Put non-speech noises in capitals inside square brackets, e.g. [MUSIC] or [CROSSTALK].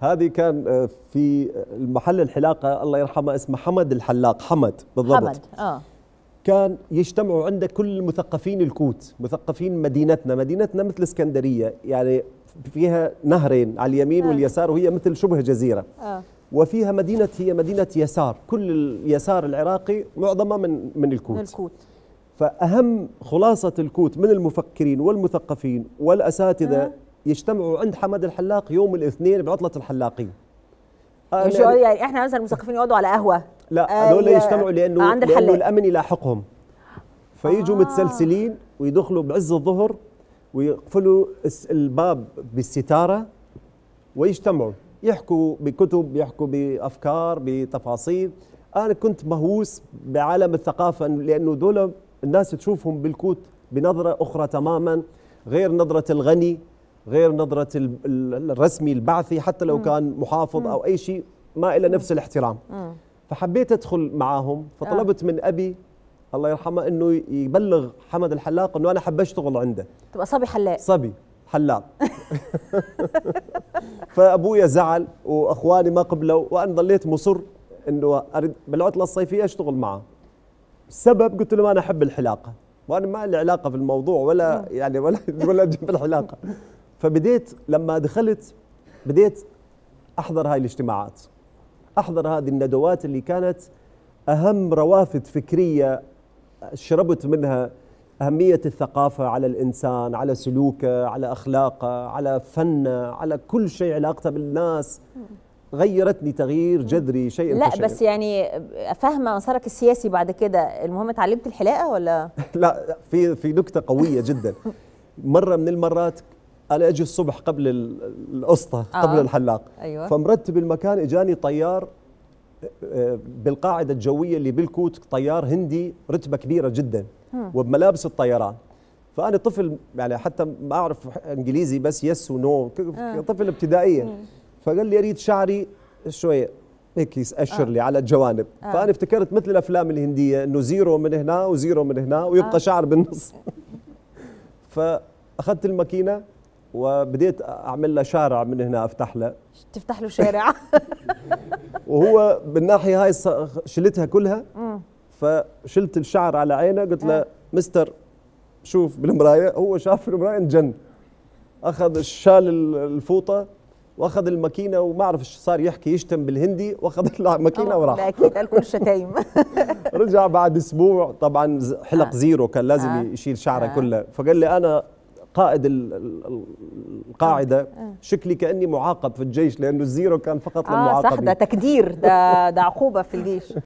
هذه كان آه، في محل الحلاقه الله يرحمه اسمه حمد الحلاق حمد بالضبط حمد اه كان يجتمعوا عنده كل مثقفين الكوت مثقفين مدينتنا مدينتنا مثل اسكندريه يعني فيها نهرين على اليمين آه. واليسار وهي مثل شبه جزيره آه. وفيها مدينه هي مدينه يسار كل اليسار العراقي معظمه من من الكوت من الكوت فاهم خلاصه الكوت من المفكرين والمثقفين والاساتذه آه. يجتمعوا عند حمد الحلاق يوم الاثنين بعطله الحلاقين مش آه، يعني احنا مثلا المثقفين يقعدوا على قهوه لا آه، هذول آه يجتمعوا لانه عند لانه الامن يلاحقهم فيجوا آه. متسلسلين ويدخلوا بعز الظهر ويقفلوا الباب بالستاره ويجتمعوا يحكوا بكتب يحكوا بافكار بتفاصيل انا كنت مهووس بعالم الثقافه لانه دول الناس تشوفهم بالكوت بنظره اخرى تماما غير نظره الغني غير نظرة الرسمي البعثي حتى لو كان محافظ أو أي شيء ما إلى نفس الاحترام فحبيت أدخل معاهم آه. فطلبت من أبي الله يرحمه أنه يبلغ حمد الحلاق أنه أنا حب أشتغل عنده تبقى صبي حلاق صبي حلاق [LAUGHS] [LAUGHS] فأبويا زعل وأخواني ما قبلوا وأنا ظليت مصر أنه أريد بالعطلة الصيفية أشتغل معه السبب قلت لهم أنا أحب الحلاقة وانا ما لي علاقه بالموضوع ولا يعني ولا ولا الحلاقة [LAUGHS] فبديت لما دخلت بديت احضر هاي الاجتماعات احضر هذه الندوات اللي كانت اهم روافد فكريه شربت منها اهميه الثقافه على الانسان على سلوكه على اخلاقه على فنه على كل شيء علاقته بالناس غيرتني تغيير جذري شيء لا فشيء. بس يعني فاهمه مسارك السياسي بعد كده المهم اتعلمت الحلاقه ولا [LAUGHS] لا في في نكته قويه جدا [LAUGHS] مره من المرات انا اجي الصبح قبل الاسطه آه. قبل الحلاق أيوة. فمرتب المكان اجاني طيار آه، بالقاعده الجويه اللي بالكوت طيار هندي رتبه كبيره جدا م. وبملابس الطيران فانا طفل يعني حتى ما اعرف انجليزي بس يس ونو آه. طفل ابتدائيه فقال لي اريد شعري شويه هيك يأشر آه. لي على الجوانب آه. فانا افتكرت مثل الافلام الهنديه انه زيرو من هنا وزيرو من هنا ويبقى آه. شعر بالنص [LAUGHS] فاخذت الماكينه وبديت اعمل له شارع من هنا افتح له تفتح له شارع [LAUGHS] وهو بالناحيه هاي شلتها كلها فشلت الشعر على عينه قلت له آه. مستر شوف بالمرايه هو شاف بالمرايه المرايه انجن اخذ شال الفوطه واخذ الماكينه وما اعرف ايش صار يحكي يشتم بالهندي واخذ الماكينه وراح لا اكيد قال كل شتايم [LAUGHS] رجع بعد اسبوع طبعا حلق آه. زيرو كان لازم آه. يشيل شعره آه. كله فقال لي انا قائد القاعده آه. شكلي كاني معاقب في الجيش لانه الزيرو كان فقط آه للمعاقبين صح ده تكدير ده ده عقوبه في الجيش [LAUGHS]